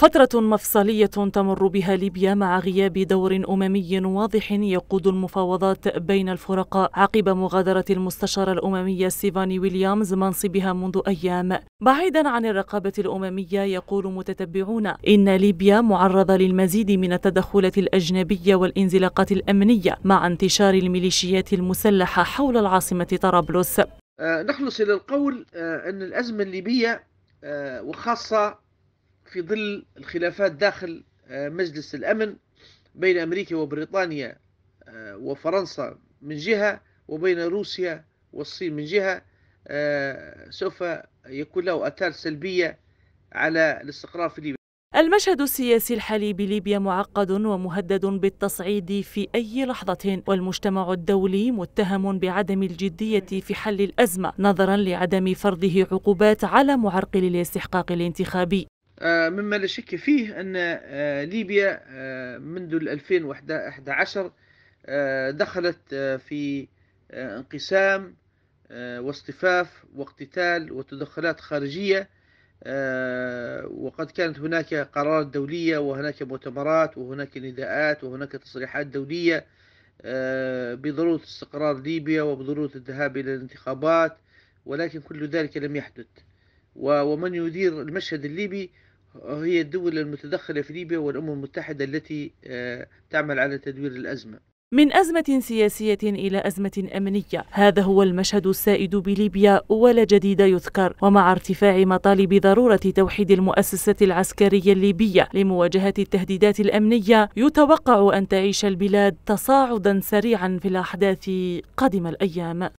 فترة مفصلية تمر بها ليبيا مع غياب دور أممي واضح يقود المفاوضات بين الفرقاء عقب مغادرة المستشارة الأممية سيفاني ويليامز منصبها منذ أيام بعيدا عن الرقابة الأممية يقول متتبعون إن ليبيا معرضة للمزيد من التدخلات الأجنبية والانزلاقات الأمنية مع انتشار الميليشيات المسلحة حول العاصمة طرابلس آه، نحن نصل القول آه، أن الأزمة الليبية آه، وخاصة في ظل الخلافات داخل آه، مجلس الأمن بين أمريكا وبريطانيا آه، وفرنسا من جهة وبين روسيا والصين من جهة آه، سوف يكون له أثار سلبية على الاستقرار في ليبيا المشهد السياسي الحالي بليبيا معقد ومهدد بالتصعيد في أي لحظة والمجتمع الدولي متهم بعدم الجدية في حل الأزمة نظرا لعدم فرضه عقوبات على معرقل الاستحقاق الانتخابي آه، مما لا شك فيه أن آه، ليبيا آه، منذ 2011 دخلت في انقسام واصطفاف واقتتال وتدخلات خارجية وقد كانت هناك قرارات دولية وهناك مؤتمرات وهناك نداءات وهناك تصريحات دولية بضرورة استقرار ليبيا وبضرورة الذهاب إلى الانتخابات ولكن كل ذلك لم يحدث ومن يدير المشهد الليبي هي الدول المتدخلة في ليبيا والأمم المتحدة التي آه، تعمل على تدوير الأزمة من أزمة سياسية إلى أزمة أمنية هذا هو المشهد السائد بليبيا ولا جديد يذكر ومع ارتفاع مطالب ضرورة توحيد المؤسسة العسكرية الليبية لمواجهة التهديدات الأمنية يتوقع أن تعيش البلاد تصاعدا سريعا في الأحداث قادم الأيام